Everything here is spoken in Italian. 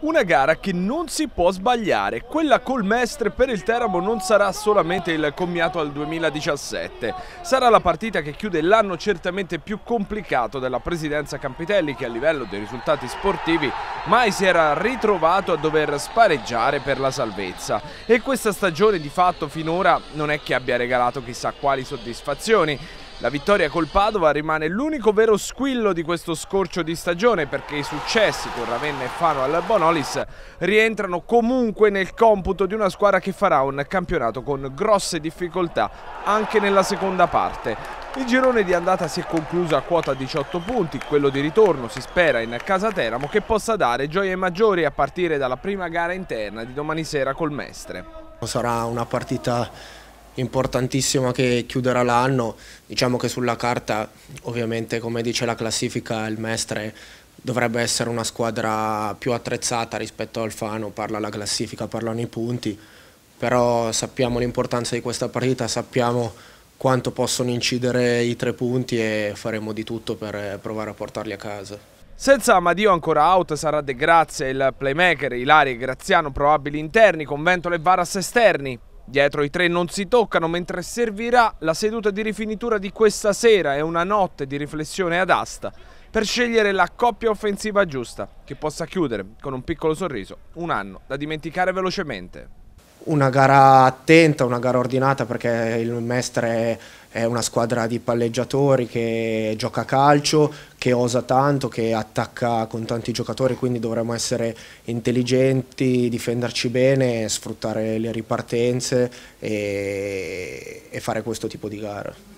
Una gara che non si può sbagliare, quella col Mestre per il Teramo non sarà solamente il commiato al 2017, sarà la partita che chiude l'anno certamente più complicato della presidenza Campitelli che a livello dei risultati sportivi mai si era ritrovato a dover spareggiare per la salvezza e questa stagione di fatto finora non è che abbia regalato chissà quali soddisfazioni, la vittoria col Padova rimane l'unico vero squillo di questo scorcio di stagione perché i successi con Ravenna e Fano al Bonolis rientrano comunque nel computo di una squadra che farà un campionato con grosse difficoltà anche nella seconda parte. Il girone di andata si è concluso a quota 18 punti, quello di ritorno si spera in casa Teramo che possa dare gioie maggiori a partire dalla prima gara interna di domani sera col Mestre. Sarà una partita importantissima che chiuderà l'anno. Diciamo che sulla carta, ovviamente come dice la classifica, il Mestre dovrebbe essere una squadra più attrezzata rispetto al Fano, parla la classifica, parlano i punti, però sappiamo l'importanza di questa partita, sappiamo quanto possono incidere i tre punti e faremo di tutto per provare a portarli a casa. Senza Amadio ancora out sarà De Grazia il playmaker, Ilari e Graziano probabili interni, con Ventola e Varas esterni. Dietro i tre non si toccano mentre servirà la seduta di rifinitura di questa sera e una notte di riflessione ad asta per scegliere la coppia offensiva giusta che possa chiudere con un piccolo sorriso un anno da dimenticare velocemente una gara attenta, una gara ordinata perché il Mestre è una squadra di palleggiatori che gioca a calcio, che osa tanto, che attacca con tanti giocatori, quindi dovremmo essere intelligenti, difenderci bene, sfruttare le ripartenze e, e fare questo tipo di gara.